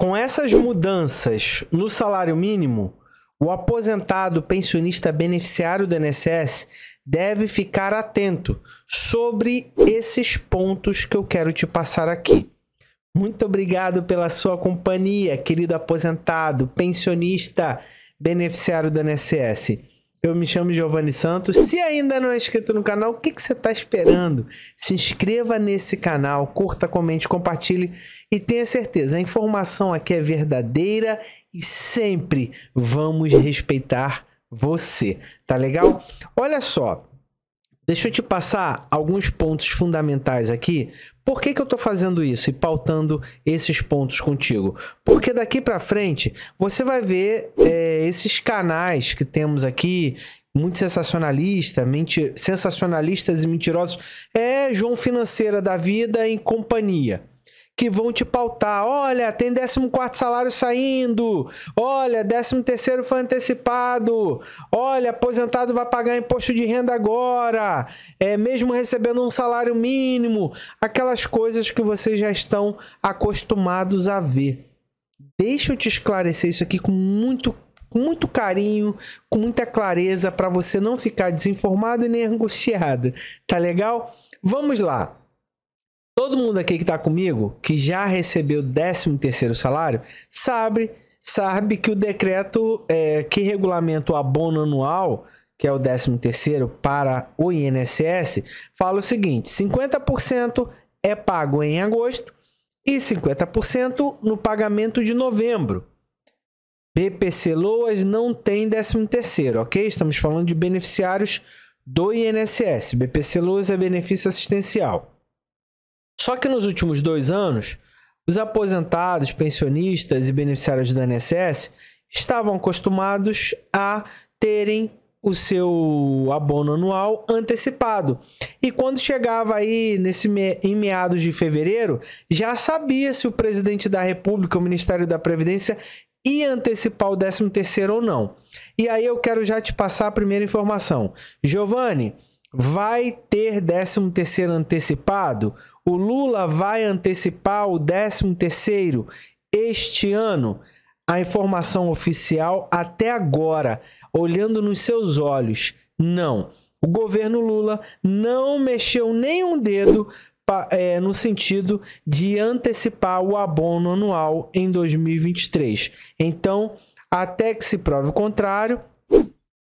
Com essas mudanças no salário mínimo, o aposentado pensionista beneficiário do INSS deve ficar atento sobre esses pontos que eu quero te passar aqui. Muito obrigado pela sua companhia, querido aposentado, pensionista, beneficiário do INSS. Eu me chamo Giovanni Santos. Se ainda não é inscrito no canal, o que, que você está esperando? Se inscreva nesse canal, curta, comente, compartilhe e tenha certeza, a informação aqui é verdadeira e sempre vamos respeitar você, tá legal? Olha só, deixa eu te passar alguns pontos fundamentais aqui por que, que eu estou fazendo isso e pautando esses pontos contigo? Porque daqui para frente você vai ver é, esses canais que temos aqui, muito sensacionalista, sensacionalistas e mentirosos. É João Financeira da Vida em companhia que vão te pautar. Olha, tem 14 salário saindo. Olha, 13 terceiro foi antecipado. Olha, aposentado vai pagar imposto de renda agora. É mesmo recebendo um salário mínimo, aquelas coisas que vocês já estão acostumados a ver. Deixa eu te esclarecer isso aqui com muito com muito carinho, com muita clareza para você não ficar desinformado e nem angustiado, tá legal? Vamos lá. Todo mundo aqui que está comigo, que já recebeu o 13 salário, sabe, sabe que o decreto é, que regulamenta o abono anual, que é o 13 para o INSS, fala o seguinte, 50% é pago em agosto e 50% no pagamento de novembro. BPC Loas não tem 13 ok? Estamos falando de beneficiários do INSS. BPC Loas é benefício assistencial. Só que nos últimos dois anos, os aposentados, pensionistas e beneficiários do INSS estavam acostumados a terem o seu abono anual antecipado. E quando chegava aí nesse me... em meados de fevereiro, já sabia se o presidente da República, o Ministério da Previdência ia antecipar o 13º ou não. E aí eu quero já te passar a primeira informação. Giovanni, vai ter 13º antecipado? O Lula vai antecipar o 13º este ano. A informação oficial até agora, olhando nos seus olhos, não. O governo Lula não mexeu nenhum dedo é, no sentido de antecipar o abono anual em 2023. Então, até que se prove o contrário,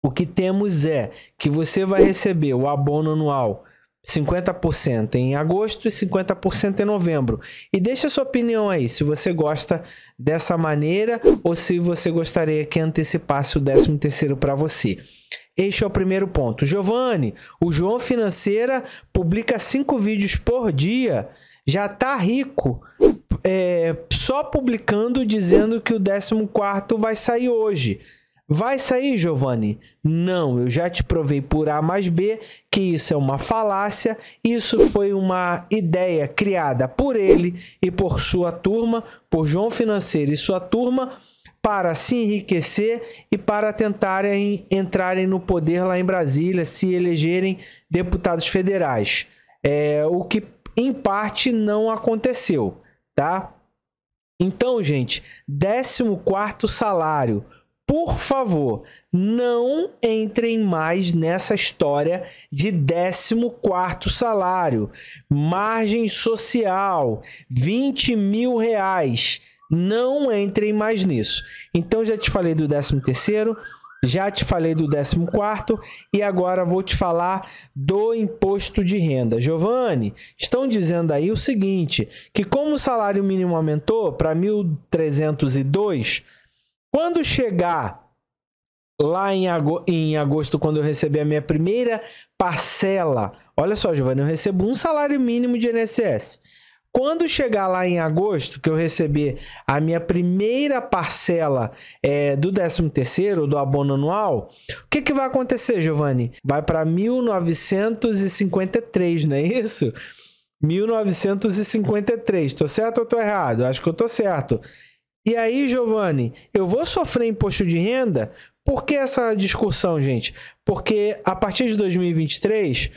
o que temos é que você vai receber o abono anual 50% em agosto e 50% em novembro. E deixa sua opinião aí, se você gosta dessa maneira ou se você gostaria que antecipasse o 13 terceiro para você. Este é o primeiro ponto. Giovanni, o João Financeira publica cinco vídeos por dia, já tá rico, é, só publicando dizendo que o 14 vai sair hoje. Vai sair, Giovanni? Não, eu já te provei por A mais B que isso é uma falácia. Isso foi uma ideia criada por ele e por sua turma, por João Financeiro e sua turma, para se enriquecer e para tentarem entrarem no poder lá em Brasília, se elegerem deputados federais. É, o que em parte não aconteceu, tá? Então, gente, 14 quarto salário por favor, não entrem mais nessa história de 14 salário, margem social, 20 mil reais. Não entrem mais nisso. Então já te falei do 13 terceiro, já te falei do 14 e agora vou te falar do imposto de renda. Giovanni, estão dizendo aí o seguinte, que como o salário mínimo aumentou para 1.302 quando chegar lá em, agosto, em agosto, quando eu receber a minha primeira parcela, olha só, Giovanni, eu recebo um salário mínimo de INSS. Quando chegar lá em agosto, que eu receber a minha primeira parcela é, do 13º, do abono anual, o que, que vai acontecer, Giovanni? Vai para 1953, não é isso? 1953, tô certo ou tô errado? Acho que eu tô certo. E aí, Giovanni, eu vou sofrer imposto de renda? Por que essa discussão, gente? Porque a partir de 2023,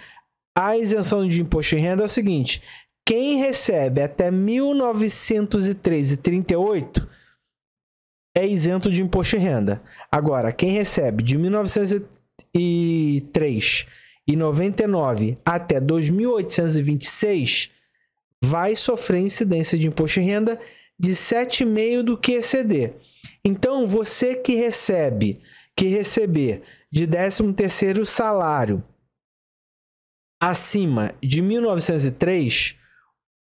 a isenção de imposto de renda é o seguinte: quem recebe até 1913,38 é isento de imposto de renda. Agora, quem recebe de 1903 e 99 até 2826 vai sofrer incidência de imposto de renda de 7,5 do que exceder. Então, você que recebe, que receber de 13º salário acima de 1903,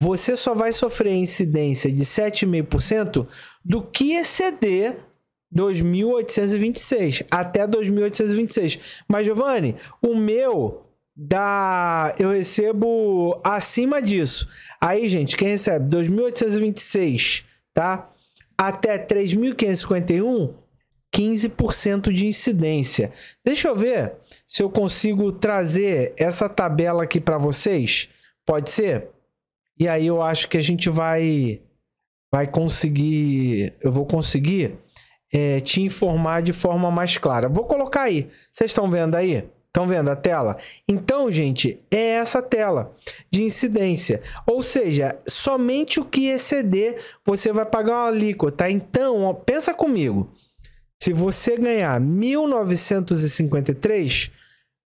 você só vai sofrer incidência de 7,5% do que exceder 2.826 até 2.826. Mas Giovanni, o meu da, Eu recebo acima disso. Aí, gente, quem recebe 2.826, tá? Até 3.551, 15% de incidência. Deixa eu ver se eu consigo trazer essa tabela aqui para vocês. Pode ser? E aí eu acho que a gente vai vai conseguir, eu vou conseguir é, te informar de forma mais clara. Vou colocar aí. Vocês estão vendo aí? Estão vendo a tela? Então, gente, é essa tela de incidência. Ou seja, somente o que exceder você vai pagar uma alíquota. Então, ó, pensa comigo. Se você ganhar 1.953,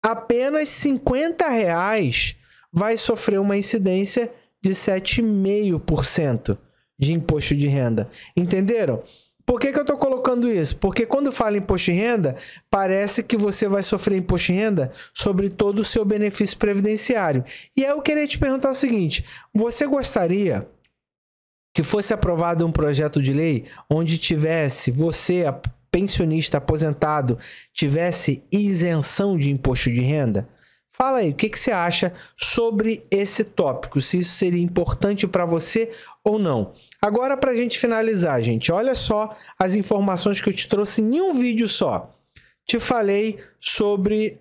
apenas 50 reais vai sofrer uma incidência de 7,5% de imposto de renda. Entenderam? Por que, que eu estou colocando isso? Porque quando fala imposto de renda, parece que você vai sofrer imposto de renda sobre todo o seu benefício previdenciário. E aí eu queria te perguntar o seguinte: você gostaria que fosse aprovado um projeto de lei onde tivesse você, pensionista aposentado, tivesse isenção de imposto de renda? Fala aí, o que, que você acha sobre esse tópico? Se isso seria importante para você ou não. Agora, para a gente finalizar, gente, olha só as informações que eu te trouxe em um vídeo só. Te falei sobre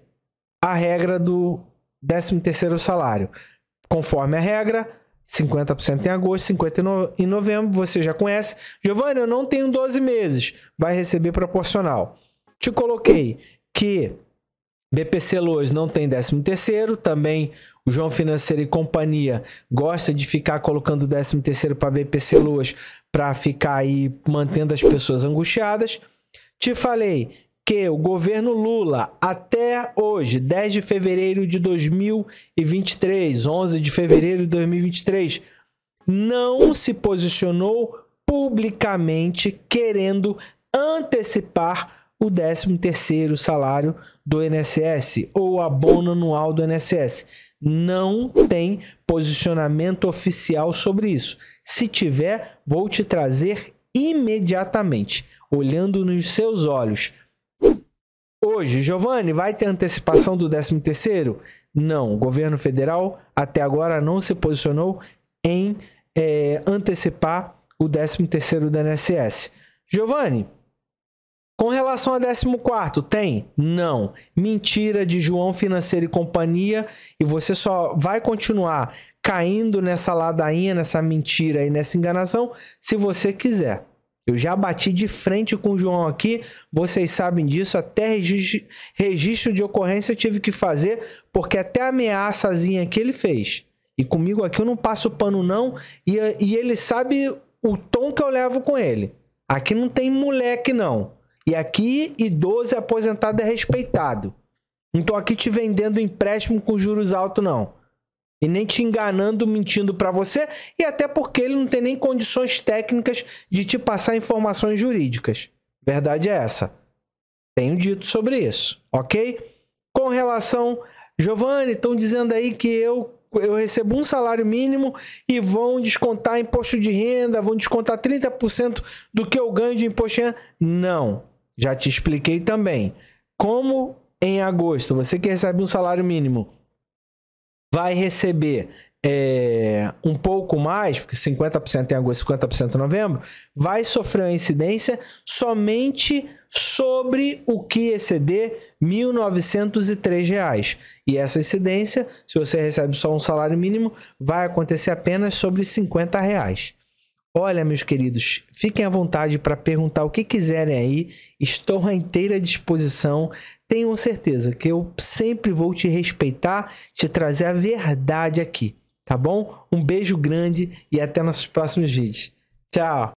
a regra do 13º salário. Conforme a regra, 50% em agosto, 50% em novembro, você já conhece. Giovanni, eu não tenho 12 meses, vai receber proporcional. Te coloquei que BPC Lois não tem 13º, também o João Financeiro e companhia gosta de ficar colocando o 13 terceiro para BPC Luas para ficar aí mantendo as pessoas angustiadas. Te falei que o governo Lula até hoje, 10 de fevereiro de 2023, 11 de fevereiro de 2023, não se posicionou publicamente querendo antecipar o 13 terceiro salário do INSS ou abono anual do INSS não tem posicionamento oficial sobre isso. Se tiver, vou te trazer imediatamente, olhando nos seus olhos. Hoje, Giovanni, vai ter antecipação do 13º? Não, o governo federal até agora não se posicionou em é, antecipar o 13º do NSS. Giovanni, com relação a 14, tem? Não. Mentira de João Financeiro e Companhia. E você só vai continuar caindo nessa ladainha, nessa mentira e nessa enganação, se você quiser. Eu já bati de frente com o João aqui, vocês sabem disso, até registro de ocorrência eu tive que fazer, porque até ameaçazinha que ele fez. E comigo aqui eu não passo pano não, e, e ele sabe o tom que eu levo com ele. Aqui não tem moleque não. E aqui, idoso e aposentado é respeitado. Não tô aqui te vendendo empréstimo com juros altos, não. E nem te enganando, mentindo para você, e até porque ele não tem nem condições técnicas de te passar informações jurídicas. Verdade é essa. Tenho dito sobre isso, ok? Com relação. Giovanni, estão dizendo aí que eu eu recebo um salário mínimo e vão descontar imposto de renda, vão descontar 30% do que eu ganho de imposto de renda. Não. Já te expliquei também. Como em agosto você que recebe um salário mínimo vai receber é, um pouco mais, porque 50% em agosto, 50% em novembro, vai sofrer uma incidência somente sobre o que exceder R$ 1.903. E essa incidência, se você recebe só um salário mínimo, vai acontecer apenas sobre R$ 50. Reais. Olha, meus queridos, fiquem à vontade para perguntar o que quiserem aí. Estou à inteira disposição. Tenham certeza que eu sempre vou te respeitar, te trazer a verdade aqui, tá bom? Um beijo grande e até nossos próximos vídeos. Tchau!